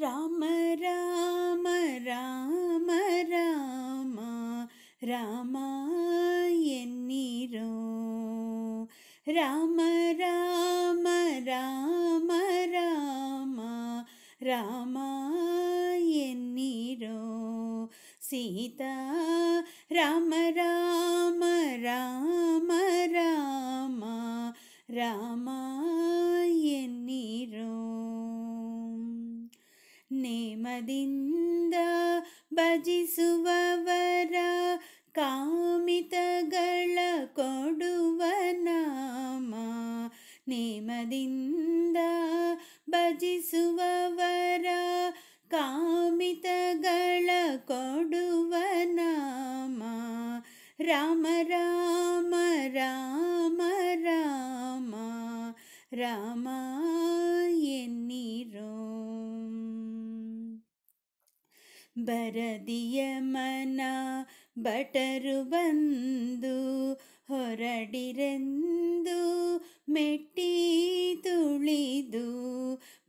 రామ రామ రామ రామ రామాయన్నీరో రామ రామ రామ రామ రామాయన్నీరో సీత రామ రామ రామ రామ రామ ನಾಮ ನೇಮದಿಂದ ಭಜಿಸುವವರ ಕಾಮಿತಗಳ ಕೊಡುವ ನಾಮ राम राम राम राम राम ಬರದಿಯ ಮನ ಬಟರು ಬಂದು ಹೊರಡಿರೆಂದು ಮೆಟ್ಟಿ ತುಳಿದು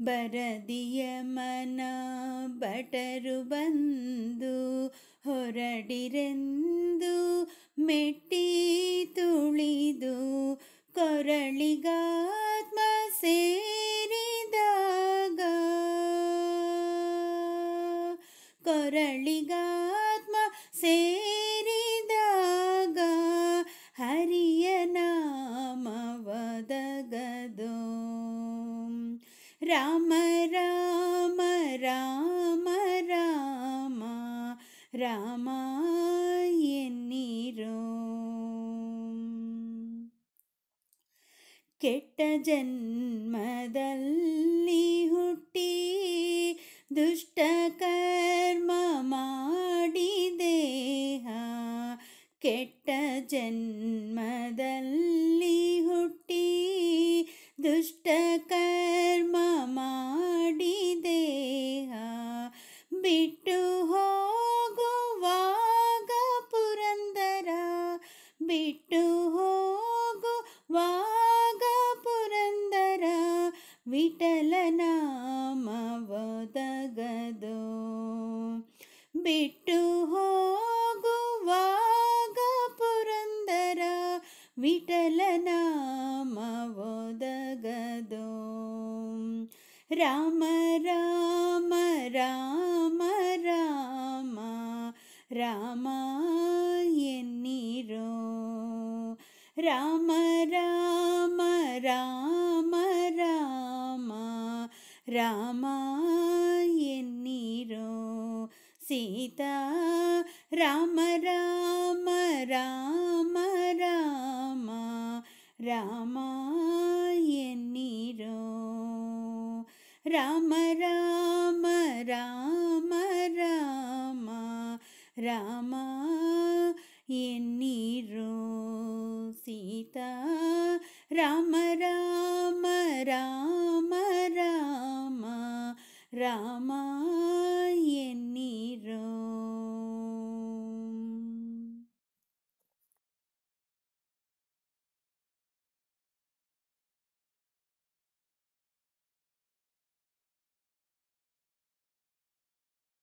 ಬರದಿಯ ಮನ ಬಟರು ಬಂದು ಹೊರಡಿರೆಂದು ಮೆಟ್ಟಿ ತುಳಿದು ಕೊರಳಿಗ ಮುರಳಿಗಾತ್ಮ ಸೇರಿದಾಗ ಹರಿಯನಾಮವದಗದೋ ರಾಮ ರಾಮ ರಾಮ ರಾಮ ರಾಮ ಎನ್ನಿರೋ ಕೆಟ್ಟ ಜನ್ಮದಲ್ಲಿ ಹುಟ್ಟಿ ದುಷ್ಟಕ ಕೆಟ್ಟ ಜನ್ಮದಲ್ಲಿ ಹುಟ್ಟಿ ದುಷ್ಟ ಕರ್ಮ ಮಾಡಿ ದೇಹ ಬಿಟ್ಟು ಹೋಗುವಾಗ ಪುರಂದರ ಬಿಟ್ಟು ಹೋಗುವಾಗ ಪುರಂದರ ವಿಠಲನಾಮವದಗದು ಬಿಟ್ಟು ಹೋ विठलनामवोदगदो राम राम राम राम राम यीरो राम राम राम राम राम यीरो सीता राम राम राम राम ರಾಮ ಎನ್ನಿರೋ ರಾಮ ರಾಮ ರಾಮ ರಾಮ ರಾಮ ಎನ್ನಿರೋ ಸೀತಾ ರಾಮ ರಾಮ ರಾಮ ರಾಮ ರಾಮ